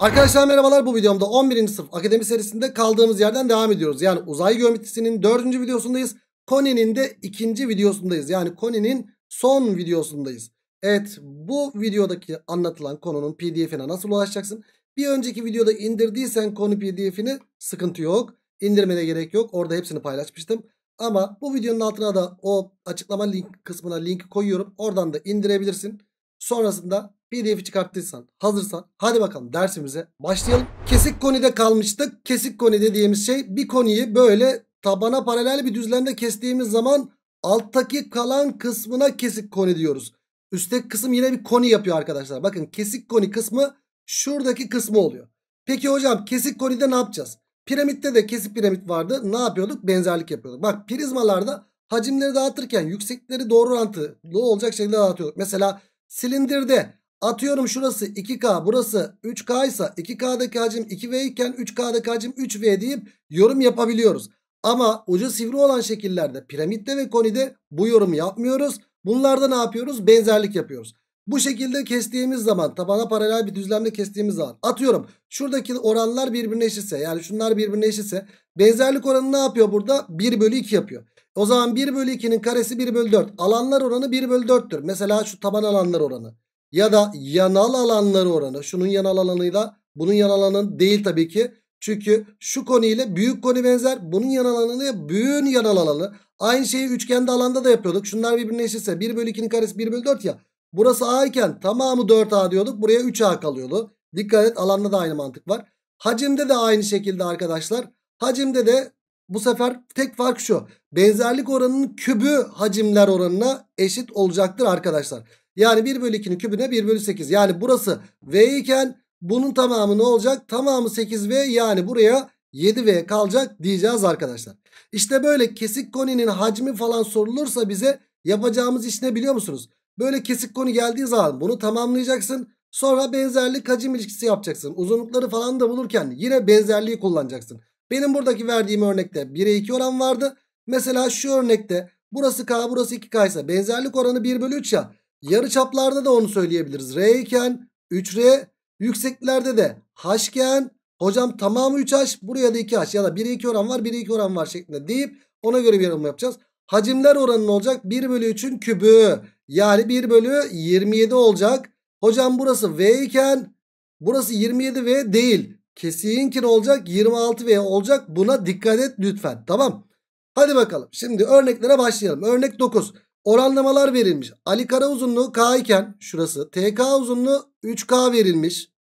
Arkadaşlar merhabalar bu videomda 11. sınıf akademi serisinde kaldığımız yerden devam ediyoruz. Yani uzay geometrisinin 4. videosundayız. Koni'nin de 2. videosundayız. Yani Koni'nin son videosundayız. Evet bu videodaki anlatılan konunun pdf'ine nasıl ulaşacaksın? Bir önceki videoda indirdiysen konu pdf'ini sıkıntı yok. İndirmene gerek yok. Orada hepsini paylaşmıştım. Ama bu videonun altına da o açıklama link kısmına link koyuyorum. Oradan da indirebilirsin. Sonrasında PDF'i çıkarttıysan, hazırsan hadi bakalım dersimize başlayalım. Kesik konide kalmıştık. Kesik koni dediğimiz şey bir koniyi böyle tabana paralel bir düzlemde kestiğimiz zaman alttaki kalan kısmına kesik koni diyoruz. Üstteki kısım yine bir koni yapıyor arkadaşlar. Bakın kesik koni kısmı şuradaki kısmı oluyor. Peki hocam kesik konide ne yapacağız? Piramitte de kesik piramit vardı. Ne yapıyorduk? Benzerlik yapıyorduk. Bak prizmalarda hacimleri dağıtırken yüksekleri doğru orantılı olacak şekilde dağıtıyorduk. Mesela silindirde Atıyorum şurası 2K burası 3K ise 2K'daki hacim 2V iken 3K'daki hacim 3V deyip yorum yapabiliyoruz. Ama ucu sivri olan şekillerde piramitte ve konide bu yorumu yapmıyoruz. Bunlarda ne yapıyoruz? Benzerlik yapıyoruz. Bu şekilde kestiğimiz zaman tabana paralel bir düzlemde kestiğimiz zaman atıyorum şuradaki oranlar birbirine eşitse yani şunlar birbirine eşitse benzerlik oranı ne yapıyor burada? 1 bölü 2 yapıyor. O zaman 1 bölü 2'nin karesi 1 bölü 4. Alanlar oranı 1 bölü 4'tür. Mesela şu taban alanlar oranı ya da yanal alanları oranı şunun yanal alanıyla bunun yanal alanı değil tabii ki. Çünkü şu koni büyük koni benzer. Bunun yanal alanı büyüğün yanal alanı. Aynı şeyi üçgende alanda da yapıyorduk. Şunlar birbirine eşitse 1 bölü 2'nin karesi 1 bölü 4 ya. Burası A iken tamamı 4A diyorduk. Buraya 3A kalıyordu. Dikkat et alanda da aynı mantık var. Hacimde de aynı şekilde arkadaşlar. Hacimde de bu sefer tek fark şu. Benzerlik oranının kübü hacimler oranına eşit olacaktır arkadaşlar. Yani 1 bölü 2'nin kübüne 1 bölü 8. Yani burası V iken bunun tamamı ne olacak? Tamamı 8V yani buraya 7V kalacak diyeceğiz arkadaşlar. İşte böyle kesik koninin hacmi falan sorulursa bize yapacağımız iş ne biliyor musunuz? Böyle kesik koni geldiği zaman bunu tamamlayacaksın. Sonra benzerlik hacim ilişkisi yapacaksın. Uzunlukları falan da bulurken yine benzerliği kullanacaksın. Benim buradaki verdiğim örnekte 1'e 2 oran vardı. Mesela şu örnekte burası K burası 2K ise benzerlik oranı 1 bölü 3 ya. Yarıçaplarda da onu söyleyebiliriz. R iken 3R yükseklerde de H iken hocam tamamı 3H buraya da 2H ya da 1'e 2 oran var 1'e 2 oran var şeklinde deyip ona göre bir yorum yapacağız. Hacimler oranı olacak 1 bölü 3'ün kübü yani 1 bölü 27 olacak. Hocam burası V iken burası 27V değil. Kesiğinkin olacak 26V olacak buna dikkat et lütfen tamam. Hadi bakalım şimdi örneklere başlayalım. Örnek 9 oranlamalar verilmiş. Ali kara uzunluğu K iken şurası TK uzunluğu 3K verilmiş.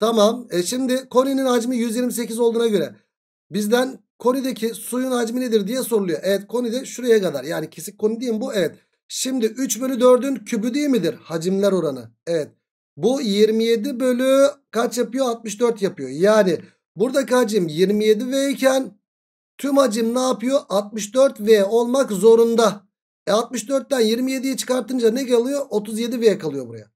Tamam. E şimdi koninin hacmi 128 olduğuna göre bizden konideki suyun hacmi nedir diye soruluyor. Evet konide şuraya kadar. Yani kesik koni değil mi bu? Evet. Şimdi 3 bölü 4'ün kübü değil midir? Hacimler oranı. Evet. Bu 27 bölü kaç yapıyor? 64 yapıyor. Yani burada hacim 27V iken tüm hacim ne yapıyor? 64V olmak zorunda. E 64'ten 27'ye çıkartınca ne kalıyor? 37V kalıyor buraya.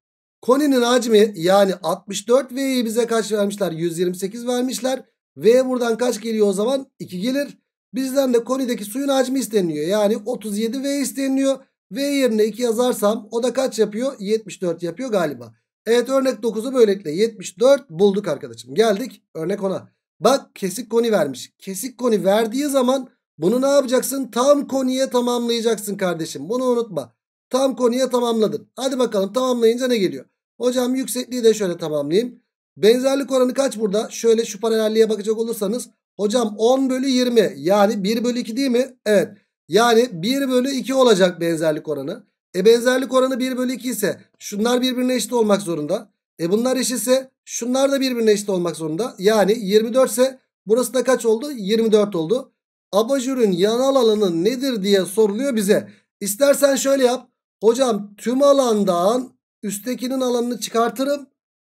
Koni'nin hacmi yani 64V'yi bize kaç vermişler? 128 vermişler. V buradan kaç geliyor o zaman? 2 gelir. Bizden de konideki suyun hacmi isteniliyor Yani 37V isteniliyor V yerine 2 yazarsam o da kaç yapıyor? 74 yapıyor galiba. Evet örnek 9'u böylelikle 74 bulduk arkadaşım. Geldik örnek 10'a. Bak kesik koni vermiş. Kesik koni verdiği zaman bunu ne yapacaksın? Tam konuya tamamlayacaksın kardeşim. Bunu unutma. Tam konuya tamamladın. Hadi bakalım tamamlayınca ne geliyor? Hocam yüksekliği de şöyle tamamlayayım. Benzerlik oranı kaç burada? Şöyle şu paralelliğe bakacak olursanız. Hocam 10 bölü 20 yani 1 bölü 2 değil mi? Evet. Yani 1 bölü 2 olacak benzerlik oranı. E benzerlik oranı 1 bölü 2 ise şunlar birbirine eşit olmak zorunda. E bunlar eşitse şunlar da birbirine eşit olmak zorunda. Yani 24 ise burası da kaç oldu? 24 oldu. Abajurun yanal alanı nedir diye soruluyor bize. İstersen şöyle yap. Hocam tüm alandan üsttekinin alanını çıkartırım.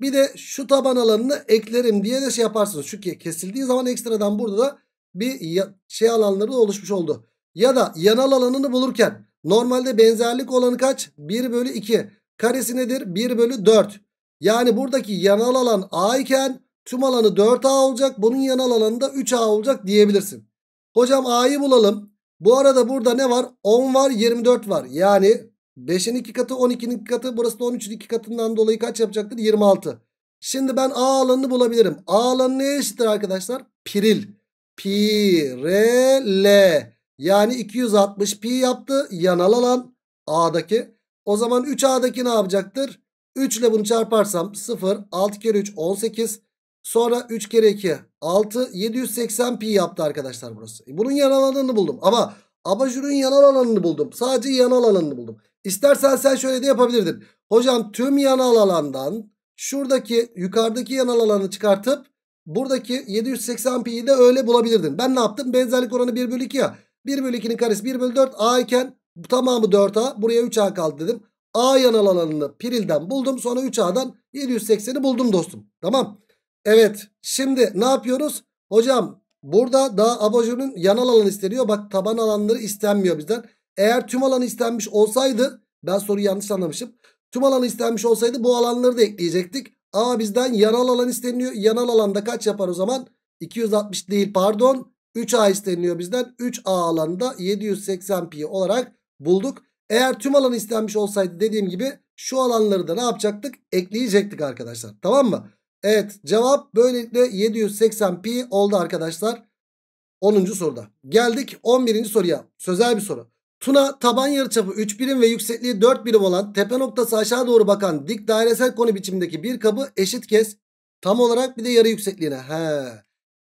Bir de şu taban alanını eklerim diye de şey yaparsınız. Çünkü kesildiği zaman ekstradan burada da bir şey alanları da oluşmuş oldu. Ya da yanal alanını bulurken normalde benzerlik olanı kaç? 1 bölü 2. Karesi nedir? 1 bölü 4. Yani buradaki yanal alan A iken tüm alanı 4A olacak. Bunun yanal alanı da 3A olacak diyebilirsin. Hocam A'yı bulalım. Bu arada burada ne var? 10 var 24 var. Yani 5'in 2 katı 12'nin 2 katı burası da 13'ün 2 katından dolayı kaç yapacaktır? 26. Şimdi ben A alanını bulabilirim. A alanı neye eşittir arkadaşlar? Piril. Pi, R, L. Yani 260 pi yaptı. Yanal alan A'daki. O zaman 3A'daki ne yapacaktır? 3 ile bunu çarparsam 0. 6 kere 3 18. Sonra 3 kere 2 6 780 pi yaptı arkadaşlar burası. E, bunun yanal alanını buldum ama abajurun yanal alanını buldum. Sadece yanal alanını buldum. İstersen sen şöyle de yapabilirdin. Hocam tüm yanal alandan şuradaki yukarıdaki yanal alanı çıkartıp buradaki 780 pi'yi de öyle bulabilirdin. Ben ne yaptım? Benzerlik oranı 1 bölü 2 ya. 1 bölü 2'nin karesi 1 bölü 4 a iken tamamı 4a buraya 3a kaldı dedim. A yanal alanını pirilden buldum sonra 3a'dan 780'i buldum dostum. Tamam Evet şimdi ne yapıyoruz? Hocam burada da abajurun yanal alanı isteniyor. Bak taban alanları istenmiyor bizden. Eğer tüm alanı istenmiş olsaydı ben soruyu yanlış anlamışım. Tüm alanı istenmiş olsaydı bu alanları da ekleyecektik. Ama bizden yanal alan isteniyor. Yanal alanda kaç yapar o zaman? 260 değil pardon 3A isteniliyor bizden. 3A alanda 780 pi olarak bulduk. Eğer tüm alanı istenmiş olsaydı dediğim gibi şu alanları da ne yapacaktık? Ekleyecektik arkadaşlar. Tamam mı? Evet cevap böylelikle 780 pi oldu arkadaşlar. 10. soruda. Geldik 11. soruya. Sözel bir soru. Tuna taban yarıçapı 3 birim ve yüksekliği 4 birim olan tepe noktası aşağı doğru bakan dik dairesel koni biçimindeki bir kabı eşit kes tam olarak bir de yarı yüksekliğine. He.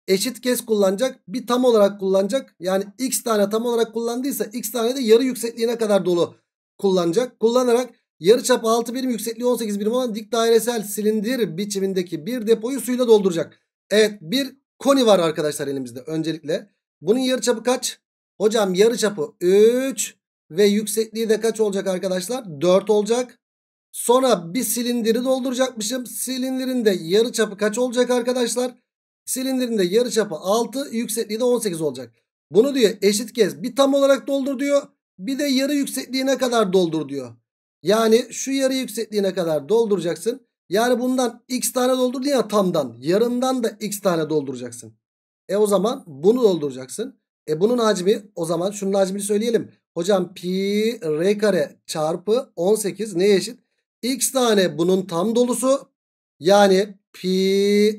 Eşit kes kullanacak bir tam olarak kullanacak. Yani x tane tam olarak kullandıysa x tane de yarı yüksekliğine kadar dolu kullanacak. Kullanarak Yarıçapı 6 birim yüksekliği 18 birim olan dik dairesel silindir biçimindeki bir depoyu suyla dolduracak. Evet bir koni var arkadaşlar elimizde öncelikle. Bunun yarıçapı kaç? Hocam yarıçapı 3 ve yüksekliği de kaç olacak arkadaşlar? 4 olacak. Sonra bir silindiri dolduracakmışım. Silindirin de yarıçapı kaç olacak arkadaşlar? Silindirin de yarıçapı 6, yüksekliği de 18 olacak. Bunu diyor eşit kez bir tam olarak doldur diyor. Bir de yarı yüksekliğine kadar doldur diyor. Yani şu yarı yüksekliğine kadar dolduracaksın. Yani bundan x tane doldurdun ya tamdan. Yarından da x tane dolduracaksın. E o zaman bunu dolduracaksın. E bunun hacmi o zaman şunun hacmini söyleyelim. Hocam pi r kare çarpı 18 neye eşit? X tane bunun tam dolusu. Yani pi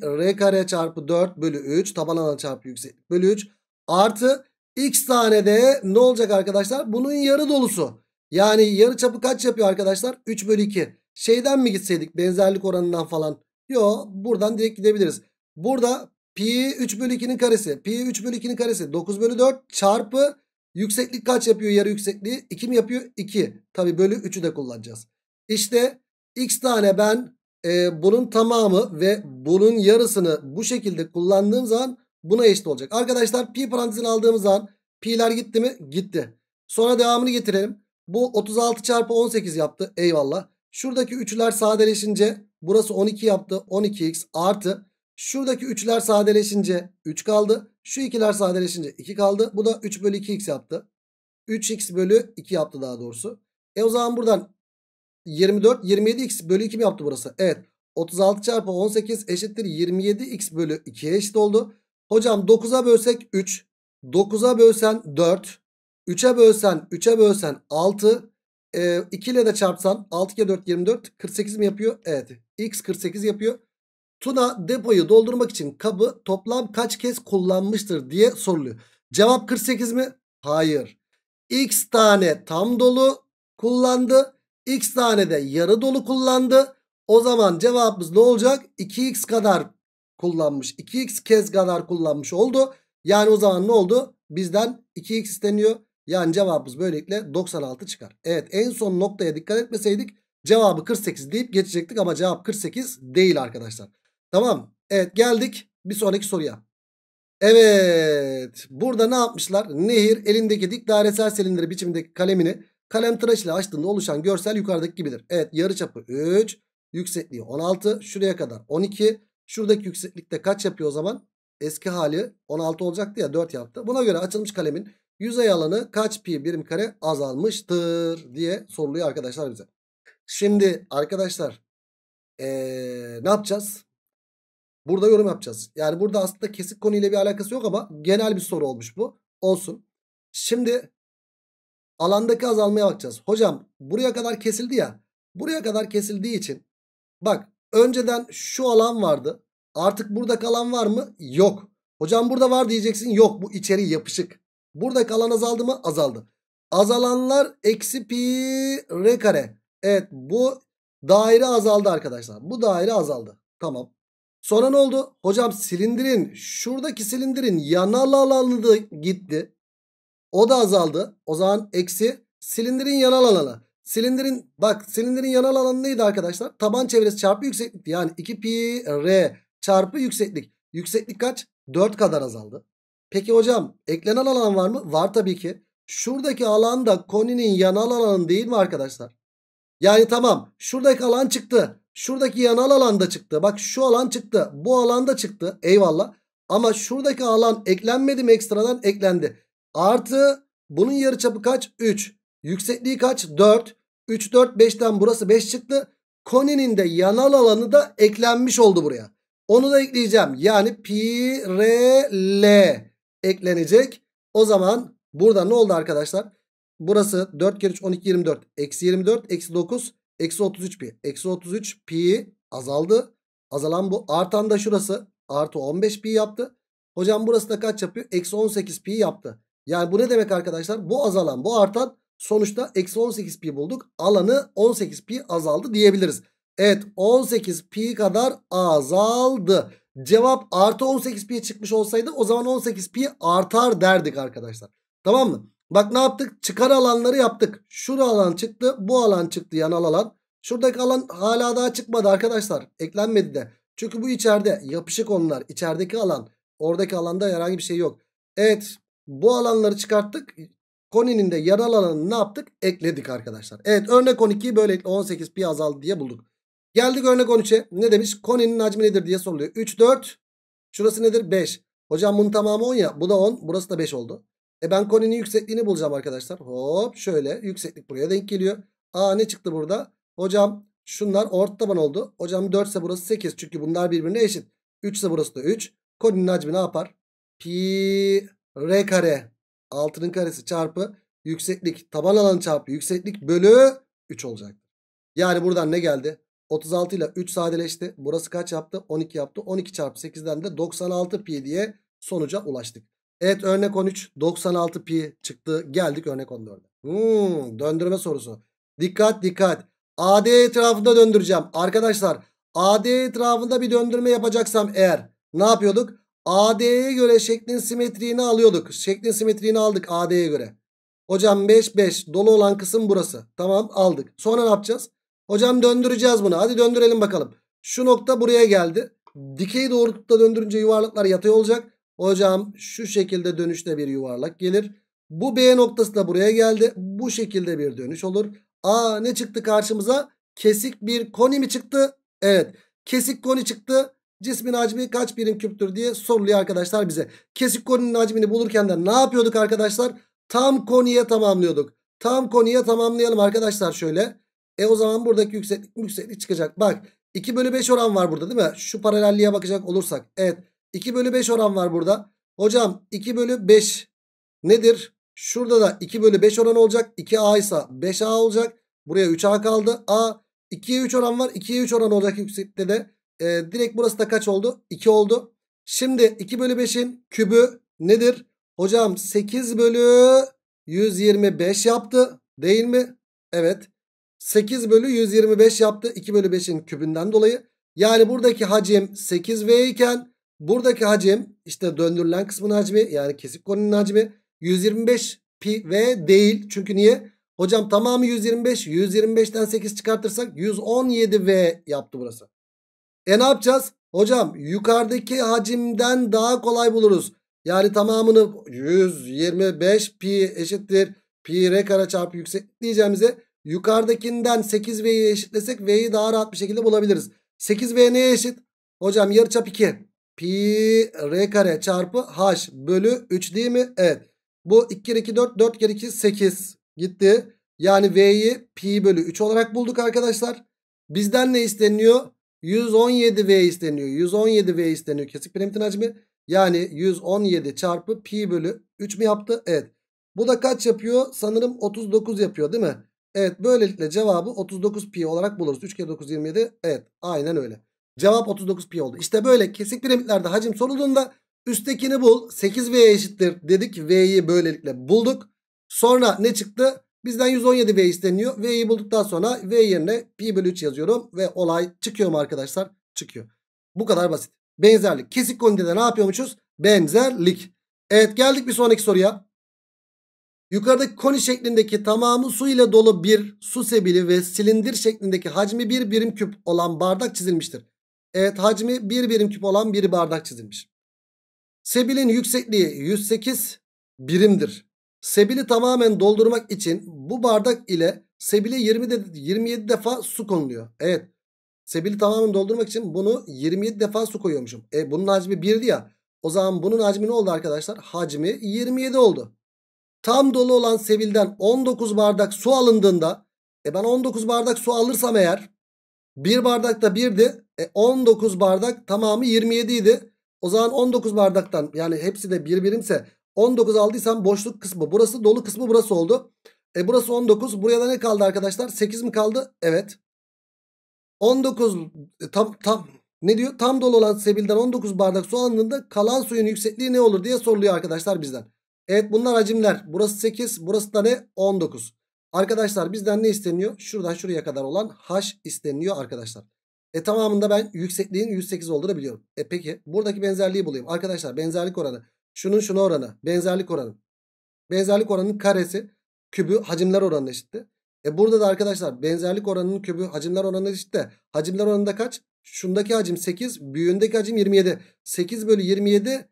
r kare çarpı 4 bölü 3 taban alanı çarpı yükseklik bölü 3 artı x tane de ne olacak arkadaşlar? Bunun yarı dolusu. Yani yarı çapı kaç yapıyor arkadaşlar? 3 bölü 2. Şeyden mi gitseydik benzerlik oranından falan? Yo buradan direkt gidebiliriz. Burada pi 3 bölü 2'nin karesi. Pi 3 bölü 2'nin karesi 9 bölü 4 çarpı yükseklik kaç yapıyor yarı yüksekliği? 2 mi yapıyor? 2. Tabi bölü 3'ü de kullanacağız. İşte x tane ben e, bunun tamamı ve bunun yarısını bu şekilde kullandığım zaman buna eşit olacak. Arkadaşlar pi parantezini aldığımız zaman pi'ler gitti mi? Gitti. Sonra devamını getirelim. Bu 36 çarpı 18 yaptı. Eyvallah. Şuradaki üçler sadeleşince burası 12 yaptı. 12x artı. Şuradaki üçler sadeleşince 3 kaldı. Şu ikiler sadeleşince 2 kaldı. Bu da 3 bölü 2x yaptı. 3x bölü 2 yaptı daha doğrusu. E o zaman buradan 24 27x bölü 2 mi yaptı burası? Evet. 36 çarpı 18 eşittir 27x bölü 2'ye eşit oldu. Hocam 9'a bölsek 3. 9'a bölsen 4. 3'e bölsen 3'e bölsen 6. E, 2 ile de çarpsan 6 kere 4 24 48 mi yapıyor? Evet. X 48 yapıyor. Tuna depoyu doldurmak için kabı toplam kaç kez kullanmıştır diye soruluyor. Cevap 48 mi? Hayır. X tane tam dolu kullandı. X tane de yarı dolu kullandı. O zaman cevabımız ne olacak? 2x kadar kullanmış. 2x kez kadar kullanmış oldu. Yani o zaman ne oldu? Bizden 2x isteniyor. Yani cevabımız böylelikle 96 çıkar. Evet en son noktaya dikkat etmeseydik cevabı 48 deyip geçecektik ama cevap 48 değil arkadaşlar. Tamam evet geldik bir sonraki soruya. Evet burada ne yapmışlar? Nehir elindeki dik dairesel silindir biçimindeki kalemini kalem tıraş ile açtığında oluşan görsel yukarıdaki gibidir. Evet yarıçapı 3 yüksekliği 16 şuraya kadar 12 şuradaki yükseklikte kaç yapıyor o zaman? Eski hali 16 olacaktı ya 4 yaptı. Buna göre açılmış kalemin Yüzey alanı kaç pi birim kare azalmıştır diye soruluyor arkadaşlar bize. Şimdi arkadaşlar ee, ne yapacağız? Burada yorum yapacağız. Yani burada aslında kesik konuyla bir alakası yok ama genel bir soru olmuş bu. Olsun. Şimdi alandaki azalmaya bakacağız. Hocam buraya kadar kesildi ya. Buraya kadar kesildiği için bak önceden şu alan vardı. Artık burada kalan var mı? Yok. Hocam burada var diyeceksin. Yok bu içeri yapışık. Burada kalan azaldı mı? Azaldı. Azalanlar eksi pi r kare. Evet bu daire azaldı arkadaşlar. Bu daire azaldı. Tamam. Sonra ne oldu? Hocam silindirin şuradaki silindirin yanal alanı gitti. O da azaldı. O zaman eksi silindirin yanal alanı. Silindirin bak silindirin yanal alanı neydi arkadaşlar? Taban çevresi çarpı yükseklik. Yani 2 pi r çarpı yükseklik. Yükseklik kaç? 4 kadar azaldı. Peki hocam eklenen alan var mı? Var tabii ki. Şuradaki alan da koninin yanal alanı değil mi arkadaşlar? Yani tamam şuradaki alan çıktı. Şuradaki yanal alan da çıktı. Bak şu alan çıktı. Bu alan da çıktı. Eyvallah. Ama şuradaki alan eklenmedi mi ekstradan? Eklendi. Artı bunun yarıçapı kaç? 3. Yüksekliği kaç? 4. 3, 4, 5'ten burası 5 çıktı. Koninin de yanal alanı da eklenmiş oldu buraya. Onu da ekleyeceğim. Yani pi, r, l eklenecek. O zaman burada ne oldu arkadaşlar? Burası 4 kere 3 12 24. Eksi 24 eksi 9 eksi 33 pi. Eksi 33 pi azaldı. Azalan bu. Artan da şurası. Artı 15 pi yaptı. Hocam burası da kaç yapıyor? Eksi 18 pi yaptı. Yani bu ne demek arkadaşlar? Bu azalan bu artan sonuçta eksi 18 pi bulduk. Alanı 18 pi azaldı diyebiliriz. Evet 18 pi kadar azaldı cevap artı 18 piye çıkmış olsaydı o zaman 18pi artar derdik arkadaşlar. Tamam mı? Bak ne yaptık? Çıkar alanları yaptık. Şurada alan çıktı. Bu alan çıktı yanal alan. Şuradaki alan hala daha çıkmadı arkadaşlar. Eklenmedi de. Çünkü bu içeride yapışık onlar. İçerideki alan. Oradaki alanda herhangi bir şey yok. Evet bu alanları çıkarttık. Koni'nin de yanal alanını ne yaptık? Ekledik arkadaşlar. Evet örnek 12'yi böylelikle 18 pi azaldı diye bulduk. Geldik örnek 13'e. Ne demiş? Koninin hacmi nedir diye soruluyor. 3, 4. Şurası nedir? 5. Hocam bunun tamamı 10 ya. Bu da 10. Burası da 5 oldu. E ben koninin yüksekliğini bulacağım arkadaşlar. Hop şöyle. Yükseklik buraya denk geliyor. Aa ne çıktı burada? Hocam şunlar ort taban oldu. Hocam 4 ise burası 8. Çünkü bunlar birbirine eşit. 3 ise burası da 3. Koninin hacmi ne yapar? Pi r kare. Altının karesi çarpı yükseklik. Taban alanı çarpı yükseklik bölü 3 olacak. Yani buradan ne geldi? 36 ile 3 sadeleşti. Burası kaç yaptı? 12 yaptı. 12 çarpı 8'den de 96 pi diye sonuca ulaştık. Evet örnek 13 96 pi çıktı. Geldik örnek 14'e. Hmm, döndürme sorusu. Dikkat dikkat. AD etrafında döndüreceğim. Arkadaşlar AD etrafında bir döndürme yapacaksam eğer ne yapıyorduk? AD'ye göre şeklin simetriğini alıyorduk. Şeklin simetriğini aldık AD'ye göre. Hocam 5 5 dolu olan kısım burası. Tamam aldık. Sonra ne yapacağız? Hocam döndüreceğiz bunu. Hadi döndürelim bakalım. Şu nokta buraya geldi. Dikey doğrultuda döndürünce yuvarlaklar yatay olacak. Hocam şu şekilde dönüşte bir yuvarlak gelir. Bu B noktası da buraya geldi. Bu şekilde bir dönüş olur. Aa ne çıktı karşımıza? Kesik bir koni mi çıktı? Evet. Kesik koni çıktı. Cismin hacmi kaç birim küptür diye soruluyor arkadaşlar bize. Kesik koninin hacmini bulurken de ne yapıyorduk arkadaşlar? Tam koniye tamamlıyorduk. Tam koniye tamamlayalım arkadaşlar şöyle. E o zaman buradaki yükseklik yükseklik çıkacak. Bak 2 bölü 5 oran var burada değil mi? Şu paralelliğe bakacak olursak. Evet 2 bölü 5 oran var burada. Hocam 2 bölü 5 nedir? Şurada da 2 bölü 5 oran olacak. 2A ise 5A olacak. Buraya 3A kaldı. A 2'ye 3 oran var. 2'ye 3 oran olacak yükseklikte de. E, direkt burası da kaç oldu? 2 oldu. Şimdi 2 bölü 5'in kübü nedir? Hocam 8 bölü 125 yaptı. Değil mi? Evet. 8 bölü 125 yaptı. 2 bölü 5'in kübünden dolayı. Yani buradaki hacim 8V iken buradaki hacim işte döndürülen kısmın hacmi yani kesik koninin hacmi 125 pi V değil. Çünkü niye? Hocam tamamı 125. 125'ten 8 çıkartırsak 117 V yaptı burası. E ne yapacağız? Hocam yukarıdaki hacimden daha kolay buluruz. Yani tamamını 125 pi eşittir pi r kare çarpı diyeceğimize. Yukarıdakinden 8V'yi eşitlesek V'yi daha rahat bir şekilde bulabiliriz. 8V neye eşit? Hocam yarıçap 2. Pi R kare çarpı H bölü 3 değil mi? Evet. Bu 2 kere 2 4. 4 kere 2 8. Gitti. Yani V'yi pi bölü 3 olarak bulduk arkadaşlar. Bizden ne isteniyor? 117V isteniyor. 117V isteniyor. Kesik piramidin hacmi. Yani 117 çarpı pi bölü 3 mi yaptı? Evet. Bu da kaç yapıyor? Sanırım 39 yapıyor değil mi? Evet böylelikle cevabı 39 pi olarak buluruz. 3 kere 9 27. Evet aynen öyle. Cevap 39 pi oldu. İşte böyle kesik piramitlerde hacim sorulduğunda üsttekini bul. 8 V eşittir dedik. V'yi böylelikle bulduk. Sonra ne çıktı? Bizden 117 V isteniyor. V'yi bulduktan sonra V yerine pi bölü 3 yazıyorum. Ve olay çıkıyor mu arkadaşlar? Çıkıyor. Bu kadar basit. Benzerlik. Kesik konide ne yapıyormuşuz? Benzerlik. Evet geldik bir sonraki soruya. Yukarıdaki koni şeklindeki tamamı su ile dolu bir su sebili ve silindir şeklindeki hacmi bir birim küp olan bardak çizilmiştir. Evet hacmi bir birim küp olan bir bardak çizilmiş. Sebilin yüksekliği 108 birimdir. Sebili tamamen doldurmak için bu bardak ile sebile 20 de, 27 defa su konuluyor. Evet. Sebili tamamen doldurmak için bunu 27 defa su koyuyormuşum. E bunun hacmi 1'di ya. O zaman bunun hacmi ne oldu arkadaşlar? Hacmi 27 oldu tam dolu olan Sevil'den 19 bardak su alındığında e ben 19 bardak su alırsam eğer 1 bardak da 1'di. E 19 bardak tamamı 27 idi. O zaman 19 bardaktan yani hepsi de bir birimse 19 aldıysam boşluk kısmı burası dolu kısmı burası oldu. E burası 19 buraya da ne kaldı arkadaşlar 8 mi kaldı? Evet. 19 e tam tam ne diyor? Tam dolu olan sebilden 19 bardak su alındığında kalan suyun yüksekliği ne olur diye soruluyor arkadaşlar bizden. Evet bunlar hacimler. Burası 8. Burası da ne? 19. Arkadaşlar bizden ne isteniyor? Şuradan şuraya kadar olan h isteniyor arkadaşlar. E tamamında ben yüksekliğin 108 olduğunu biliyorum. E peki buradaki benzerliği bulayım. Arkadaşlar benzerlik oranı. Şunun şuna oranı. Benzerlik oranı. Benzerlik oranının karesi kübü hacimler oranına eşitti. E burada da arkadaşlar benzerlik oranının kübü hacimler oranına eşitti. Hacimler oranında kaç? Şundaki hacim 8. Büyüğündeki hacim 27. 8 bölü 27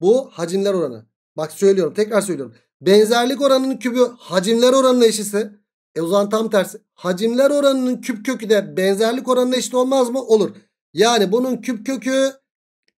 bu hacimler oranı. Bak söylüyorum tekrar söylüyorum. Benzerlik oranının kübü hacimler oranına eşitse e o zaman tam tersi. Hacimler oranının küp kökü de benzerlik oranına eşit olmaz mı? Olur. Yani bunun küp kökü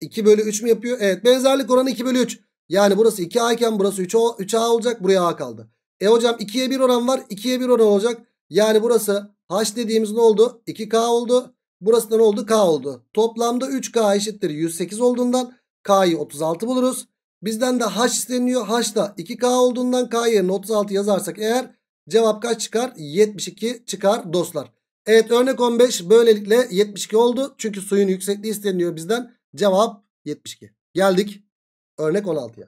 2 bölü 3 mü yapıyor? Evet benzerlik oranı 2 bölü 3. Yani burası 2A iken burası 3A, 3A olacak. Buraya A kaldı. E hocam 2'ye 1 oran var. 2'ye 1 oran olacak. Yani burası H dediğimiz ne oldu? 2K oldu. Burası da ne oldu? K oldu. Toplamda 3K eşittir 108 olduğundan K'yı 36 buluruz. Bizden de h isteniyor. H da 2k olduğundan k yerine 36 yazarsak eğer cevap kaç çıkar? 72 çıkar dostlar. Evet örnek 15 böylelikle 72 oldu. Çünkü suyun yüksekliği isteniyor bizden. Cevap 72. Geldik örnek 16'ya.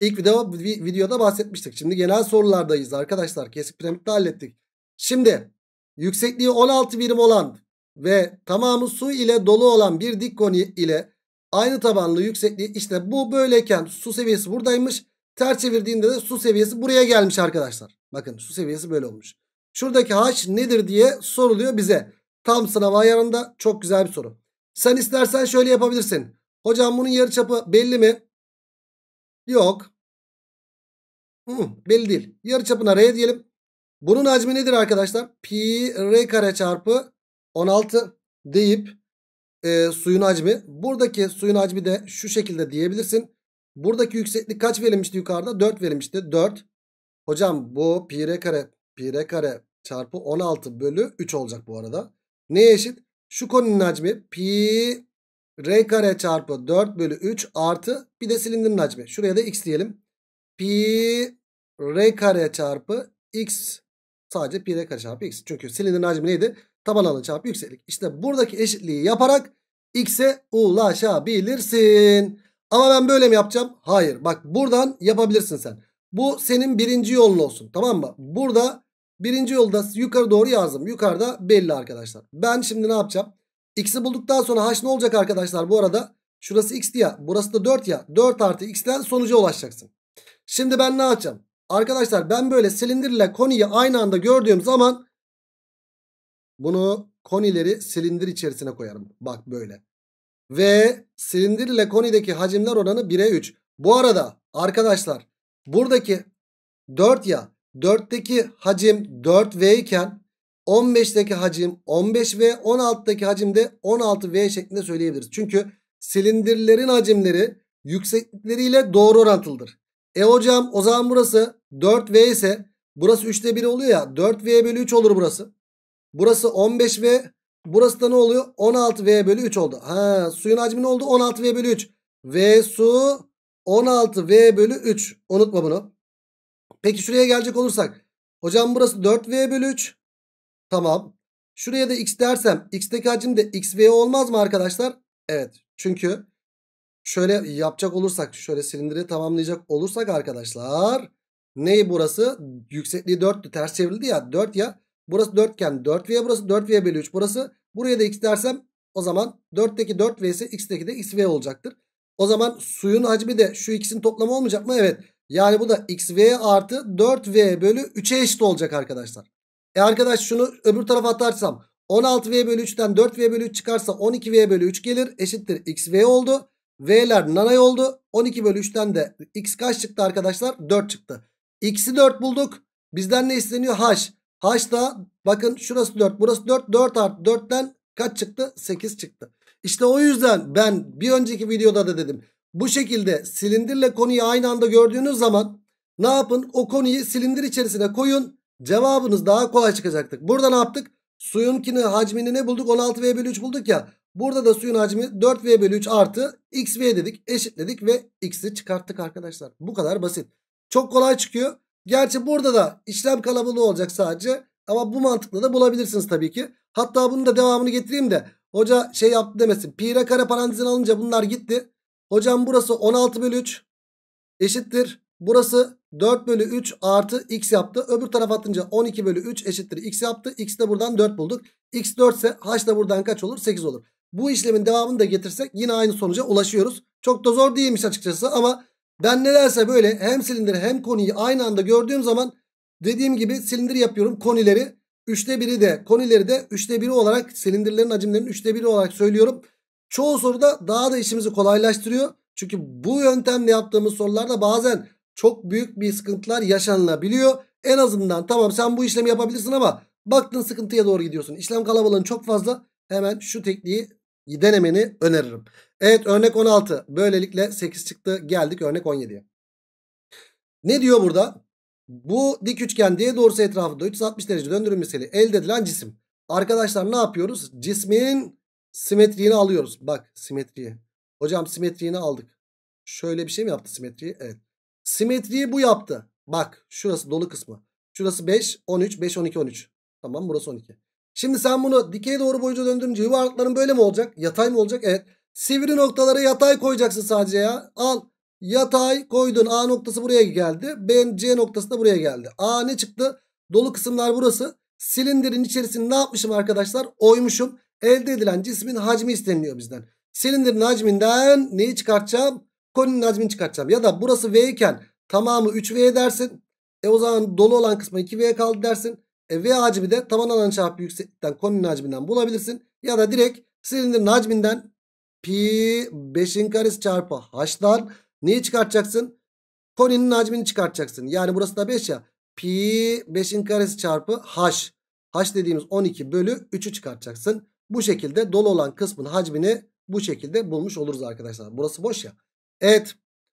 İlk video, videoda bahsetmiştik. Şimdi genel sorulardayız arkadaşlar. Kesik piramitte hallettik. Şimdi yüksekliği 16 birim olan ve tamamı su ile dolu olan bir dik koni ile Aynı tabanlı yüksekliği işte bu böyleyken su seviyesi buradaymış. Ters çevirdiğimde de su seviyesi buraya gelmiş arkadaşlar. Bakın su seviyesi böyle olmuş. Şuradaki H nedir diye soruluyor bize. Tam sınav ayarında çok güzel bir soru. Sen istersen şöyle yapabilirsin. Hocam bunun yarıçapı belli mi? Yok. Hı, hmm, belli değil. Yarıçapına R diyelim. Bunun hacmi nedir arkadaşlar? Pi R kare çarpı 16 deyip e, suyun hacmi. Buradaki suyun hacmi de şu şekilde diyebilirsin. Buradaki yükseklik kaç verilmişti yukarıda? 4 verilmişti. 4. Hocam bu pi r kare pi r kare çarpı 16 bölü 3 olacak bu arada. Neye eşit? Şu konunun hacmi pi r kare çarpı 4 bölü 3 artı bir de silindirin hacmi. Şuraya da x diyelim. Pi r kare çarpı x sadece pi r kare çarpı x. Çünkü silindirin hacmi neydi? taban alanı çarpı yükseklik. İşte buradaki eşitliği yaparak x'e ulaşabilirsin. Ama ben böyle mi yapacağım? Hayır. Bak buradan yapabilirsin sen. Bu senin birinci yolun olsun. Tamam mı? Burada birinci yolda yukarı doğru yazdım. Yukarıda belli arkadaşlar. Ben şimdi ne yapacağım? X'i bulduktan sonra h ne olacak arkadaşlar bu arada? Şurası x'ti ya. Burası da 4 ya. 4 artı x'ten sonuca ulaşacaksın. Şimdi ben ne yapacağım? Arkadaşlar ben böyle silindirle koniyi aynı anda gördüğüm zaman bunu konileri silindir içerisine koyarım. Bak böyle. Ve silindir ile konideki hacimler oranı 1'e 3. Bu arada arkadaşlar buradaki 4 ya 4'teki hacim 4V iken 15'teki hacim 15V 16'daki hacim de 16V şeklinde söyleyebiliriz. Çünkü silindirlerin hacimleri yükseklikleriyle doğru orantılıdır. E hocam o zaman burası 4V ise burası 3'te 1 oluyor ya 4V bölü 3 olur burası. Burası 15V. Burası da ne oluyor? 16V bölü 3 oldu. Ha, suyun hacmi ne oldu? 16V bölü 3. V su 16V bölü 3. Unutma bunu. Peki şuraya gelecek olursak. Hocam burası 4V bölü 3. Tamam. Şuraya da x dersem x'teki hacim de xv olmaz mı arkadaşlar? Evet. Çünkü şöyle yapacak olursak şöyle silindiri tamamlayacak olursak arkadaşlar. Neyi burası? Yüksekliği 4'tü ters çevrildi ya 4 ya. Burası 4 iken 4V burası 4V bölü 3 burası. Buraya da x dersem o zaman 4'teki 4 v ise x'teki de xV olacaktır. O zaman suyun hacmi de şu ikisinin toplamı olmayacak mı? Evet. Yani bu da xv artı 4v bölü 3'e eşit olacak arkadaşlar. E arkadaş şunu öbür tarafa atarsam 16v bölü 3'ten 4v bölü 3 çıkarsa 12v bölü 3 gelir. Eşittir xv oldu. V'ler nanay oldu. 12 bölü 3'ten de x kaç çıktı arkadaşlar? 4 çıktı. X'i 4 bulduk. Bizden ne isteniyor? H. H da bakın şurası 4 burası 4. 4 artı 4'ten kaç çıktı? 8 çıktı. İşte o yüzden ben bir önceki videoda da dedim. Bu şekilde silindirle konuyu aynı anda gördüğünüz zaman ne yapın? O konuyu silindir içerisine koyun. Cevabınız daha kolay çıkacaktır. Burada ne yaptık? Suyunkini hacmini ne bulduk? 16 v bölü 3 bulduk ya. Burada da suyun hacmi 4 v bölü 3 artı x v dedik eşitledik ve x'i çıkarttık arkadaşlar. Bu kadar basit. Çok kolay çıkıyor. Gerçi burada da işlem kalabalığı olacak sadece. Ama bu mantıkla da bulabilirsiniz tabii ki. Hatta bunun da devamını getireyim de hoca şey yaptı demesin. Pire kare parantezin alınca bunlar gitti. Hocam burası 16 bölü 3 eşittir. Burası 4 bölü 3 artı x yaptı. Öbür taraf atınca 12 bölü 3 eşittir x yaptı. x de buradan 4 bulduk. x 4 ise h da buradan kaç olur? 8 olur. Bu işlemin devamını da getirsek yine aynı sonuca ulaşıyoruz. Çok da zor değilmiş açıkçası ama ben nelerse böyle hem silindir hem koniyi aynı anda gördüğüm zaman dediğim gibi silindir yapıyorum konileri. Üçte biri de konileri de üçte biri olarak silindirlerin hacimlerinin üçte biri olarak söylüyorum. Çoğu soruda daha da işimizi kolaylaştırıyor. Çünkü bu yöntemle yaptığımız sorularda bazen çok büyük bir sıkıntılar yaşanılabiliyor. En azından tamam sen bu işlemi yapabilirsin ama baktın sıkıntıya doğru gidiyorsun. İşlem kalabalığın çok fazla. Hemen şu tekniği denemeni öneririm. Evet örnek 16. Böylelikle 8 çıktı. Geldik örnek 17'ye. Ne diyor burada? Bu dik üçgen diye doğrusu etrafında 360 derece döndürülmesiyle elde edilen cisim. Arkadaşlar ne yapıyoruz? Cismin simetriğini alıyoruz. Bak simetriyi. Hocam simetriğini aldık. Şöyle bir şey mi yaptı simetriyi? Evet. Simetriyi bu yaptı. Bak şurası dolu kısmı. Şurası 5, 13, 5, 12, 13. Tamam burası 12. Şimdi sen bunu dikey doğru boyunca döndürünce yuvarlakların böyle mi olacak? Yatay mı olacak? Evet. Sivri noktaları yatay koyacaksın sadece ya. Al. Yatay koydun. A noktası buraya geldi. B, C noktası da buraya geldi. A ne çıktı? Dolu kısımlar burası. Silindirin içerisini ne yapmışım arkadaşlar? Oymuşum. Elde edilen cismin hacmi isteniliyor bizden. Silindirin hacminden neyi çıkartacağım? Koninin hacmini çıkartacağım. Ya da burası V iken tamamı 3V dersin. E o zaman dolu olan kısmı 2V kaldı dersin. E, v hacmi de taban alan çarpı yükseklikten konunun hacminden bulabilirsin. Ya da direkt silindirin hacminden pi 5'in karesi çarpı h'dan neyi çıkartacaksın? Koninin hacmini çıkartacaksın. Yani burası da 5 ya. Pi 5'in karesi çarpı h. H dediğimiz 12 bölü 3'ü çıkartacaksın. Bu şekilde dolu olan kısmın hacmini bu şekilde bulmuş oluruz arkadaşlar. Burası boş ya. Evet.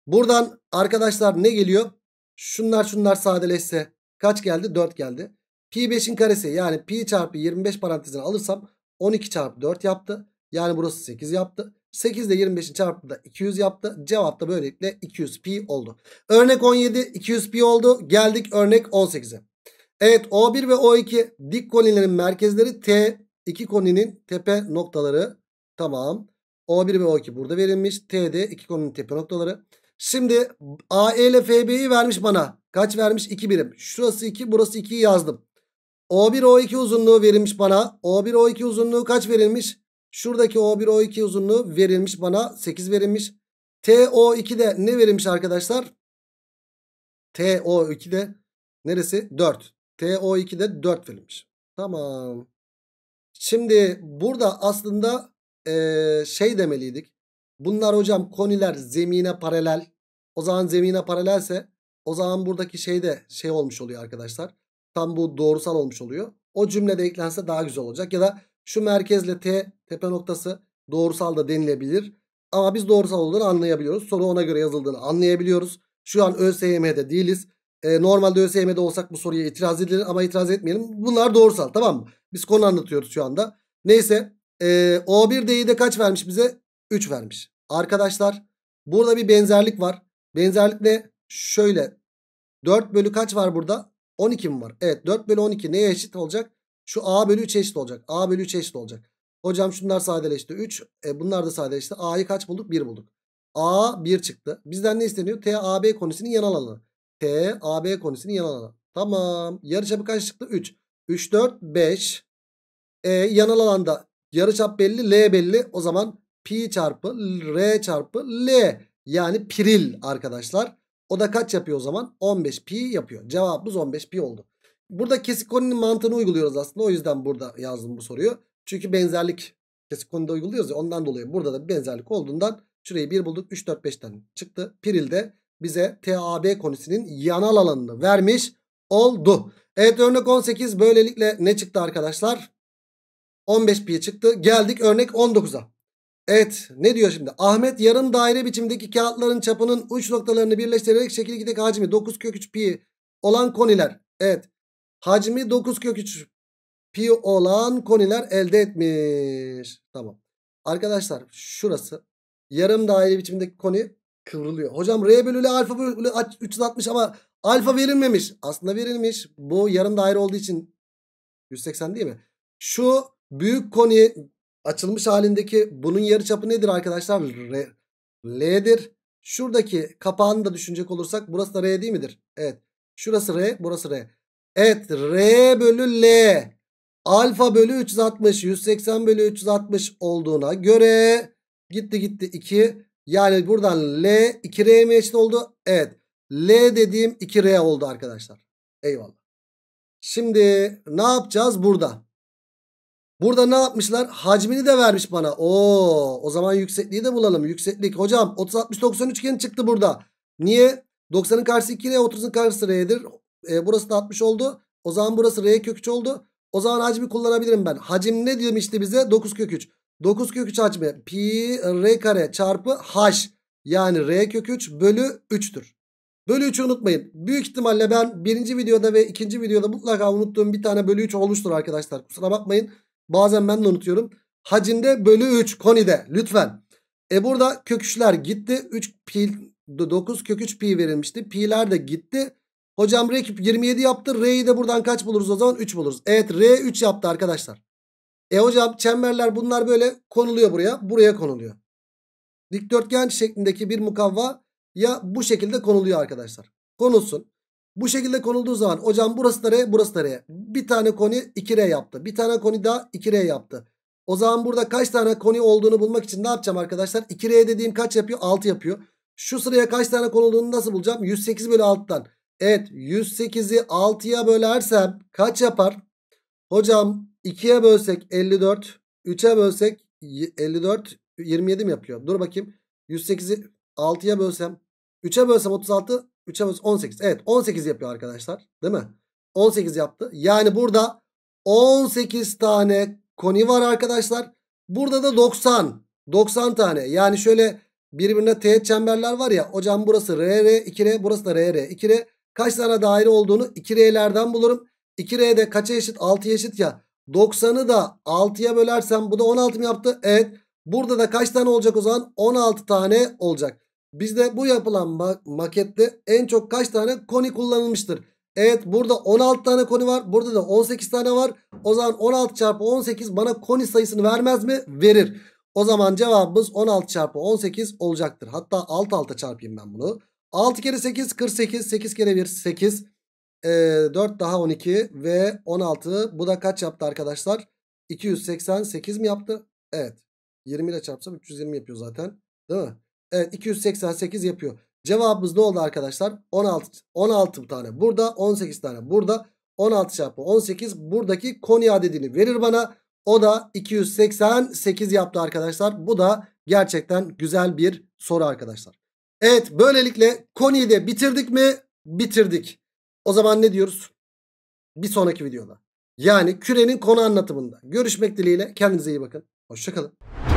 Buradan arkadaşlar ne geliyor? Şunlar şunlar sadeleşse kaç geldi? 4 geldi. Pi 5'in karesi yani pi çarpı 25 parantezini alırsam 12 çarpı 4 yaptı. Yani burası 8 yaptı. 8 ile 25'in çarpımı da 200 yaptı. Cevap da böylelikle 200 pi oldu. Örnek 17 200 pi oldu. Geldik örnek 18'e. Evet O1 ve O2 dik konilerin merkezleri T. 2 koninin tepe noktaları. Tamam. O1 ve O2 burada verilmiş. T'de 2 koninin tepe noktaları. Şimdi AE ile FB'yi vermiş bana. Kaç vermiş? 2 birim. Şurası 2 burası 2'yi yazdım. O1 O2 uzunluğu verilmiş bana. O1 O2 uzunluğu kaç verilmiş? Şuradaki O1 O2 uzunluğu verilmiş bana. 8 verilmiş. TO2 de ne verilmiş arkadaşlar? TO2 de neresi? 4. TO2 de 4 verilmiş. Tamam. Şimdi burada aslında ee, şey demeliydik. Bunlar hocam koniler zemine paralel. O zaman zemine paralelse o zaman buradaki şey de şey olmuş oluyor arkadaşlar. Tam bu doğrusal olmuş oluyor. O cümlede eklense daha güzel olacak. Ya da şu merkezle T tepe noktası doğrusal da denilebilir. Ama biz doğrusal olduğunu anlayabiliyoruz. Soru ona göre yazıldığını anlayabiliyoruz. Şu an ÖSYM'de değiliz. E, normalde ÖSYM'de olsak bu soruya itiraz edilir ama itiraz etmeyelim. Bunlar doğrusal tamam mı? Biz konu anlatıyoruz şu anda. Neyse e, O1D'yi de kaç vermiş bize? 3 vermiş. Arkadaşlar burada bir benzerlik var. Benzerlik ne? Şöyle 4 bölü kaç var burada? 12 mi var? Evet 4 bölü 12 neye eşit olacak? Şu a bölü 3 eşit olacak. a bölü 3 eşit olacak. Hocam şunlar sadeleşti 3. E, bunlar da sadeleşti. a'yı kaç bulduk? 1 bulduk. a 1 çıktı. Bizden ne isteniyor? t a b konusunun yan alanı. t a b konusunun yan alanı. Tamam. Yarıçapı kaç çıktı? 3. 3 4 5. E, yan alanda yarıçap belli, L belli. O zaman pi çarpı R çarpı L yani piril arkadaşlar. O da kaç yapıyor o zaman? 15 pi yapıyor. Cevabımız 15 pi oldu. Burada kesik koninin mantığını uyguluyoruz aslında. O yüzden burada yazdım bu soruyu. Çünkü benzerlik kesik konide uyguluyoruz ya ondan dolayı burada da bir benzerlik olduğundan şurayı 1 bulduk. 3 4 5 5'ten çıktı. Pirilde bize TAB konisinin yanal alanını vermiş oldu. Evet örnek 18 böylelikle ne çıktı arkadaşlar? 15 pi çıktı. Geldik örnek 19'a. Evet ne diyor şimdi? Ahmet yarım daire biçimdeki kağıtların çapının uç noktalarını birleştirerek şekil 2'deki hacmi 9 kök 3 pi olan koniler. Evet hacmi 9 kök 3 pi olan koniler elde etmiş. Tamam. Arkadaşlar şurası yarım daire biçimdeki koni kıvrılıyor. Hocam R bölü L alfa bölü 360 ama alfa verilmemiş. Aslında verilmiş. Bu yarım daire olduğu için 180 değil mi? Şu büyük koni açılmış halindeki bunun yarı çapı nedir arkadaşlar? R, L'dir. Şuradaki kapağını da düşünecek olursak burası da R değil midir? Evet. Şurası R, burası R. Evet, R bölü L. Alfa bölü 360, 180 bölü 360 olduğuna göre gitti gitti 2. Yani buradan L 2R mi eşit oldu? Evet. L dediğim 2R oldu arkadaşlar. Eyvallah. Şimdi ne yapacağız burada? Burada ne yapmışlar? Hacmini de vermiş bana. Oo, o zaman yüksekliği de bulalım. Yükseklik hocam 30 60 90 üçgeni çıktı burada. Niye? 90'ın karşısı 2R, 30'un karşısı R'dir. E, burası da 60 oldu. O zaman burası R kök 3 oldu. O zaman hacmi kullanabilirim ben. Hacim ne demişti bize? 9 kök 3. 9 kök 3 hacmi. Pi R kare çarpı H. Yani R kök 3 bölü 3'tür. Bölü 3'ü unutmayın. Büyük ihtimalle ben birinci videoda ve ikinci videoda mutlaka unuttuğum bir tane bölü 3 olmuştur arkadaşlar. Kusura bakmayın. Bazen ben de unutuyorum. Hacinde bölü 3 konide lütfen. E burada köküçler gitti. 3 pi 9 köküç pi verilmişti. Pi'ler de gitti. Hocam rekip 27 yaptı. R'yi de buradan kaç buluruz o zaman? 3 buluruz. Evet R 3 yaptı arkadaşlar. E hocam çemberler bunlar böyle konuluyor buraya. Buraya konuluyor. Dikdörtgen şeklindeki bir mukavva ya bu şekilde konuluyor arkadaşlar. Konulsun. Bu şekilde konulduğu zaman hocam burası da R burası da R. Bir tane koni 2R yaptı. Bir tane koni daha 2R yaptı. O zaman burada kaç tane koni olduğunu bulmak için ne yapacağım arkadaşlar? 2R dediğim kaç yapıyor? 6 yapıyor. Şu sıraya kaç tane konulduğunu nasıl bulacağım? 108 bölü 6'dan. Evet 108'i 6'ya bölersem kaç yapar? Hocam 2'ye bölsek 54. 3'e bölsek 54. 27 mi yapıyor? Dur bakayım. 108'i 6'ya bölsem. 3'e bölsem 36. 3 Temmuz 18. Evet 18 yapıyor arkadaşlar. Değil mi? 18 yaptı. Yani burada 18 tane koni var arkadaşlar. Burada da 90. 90 tane. Yani şöyle birbirine teğet çemberler var ya. Hocam burası RR 2R burası da RR 2R. Kaç tane daire olduğunu 2R'lerden bulurum. 2R'de kaça eşit? 6'ya eşit ya. 90'ı da 6'ya bölersem bu da 16 mı yaptı? Evet. Burada da kaç tane olacak o zaman? 16 tane olacak. Bizde bu yapılan makette en çok kaç tane koni kullanılmıştır? Evet burada 16 tane koni var. Burada da 18 tane var. O zaman 16 çarpı 18 bana koni sayısını vermez mi? Verir. O zaman cevabımız 16 çarpı 18 olacaktır. Hatta alt alta çarpayım ben bunu. 6 kere 8 48. 8 kere 1 8. Ee, 4 daha 12 ve 16. Bu da kaç yaptı arkadaşlar? 288 mi yaptı? Evet. 20 ile çarpsam 320 yapıyor zaten. Değil mi? Evet 288 yapıyor. Cevabımız ne oldu arkadaşlar? 16, 16 tane burada 18 tane burada 16 çarpı 18 buradaki Konya adedini verir bana. O da 288 yaptı arkadaşlar. Bu da gerçekten güzel bir soru arkadaşlar. Evet böylelikle Konya'yı de bitirdik mi? Bitirdik. O zaman ne diyoruz? Bir sonraki videoda. Yani kürenin konu anlatımında. Görüşmek dileğiyle. Kendinize iyi bakın. Hoşçakalın.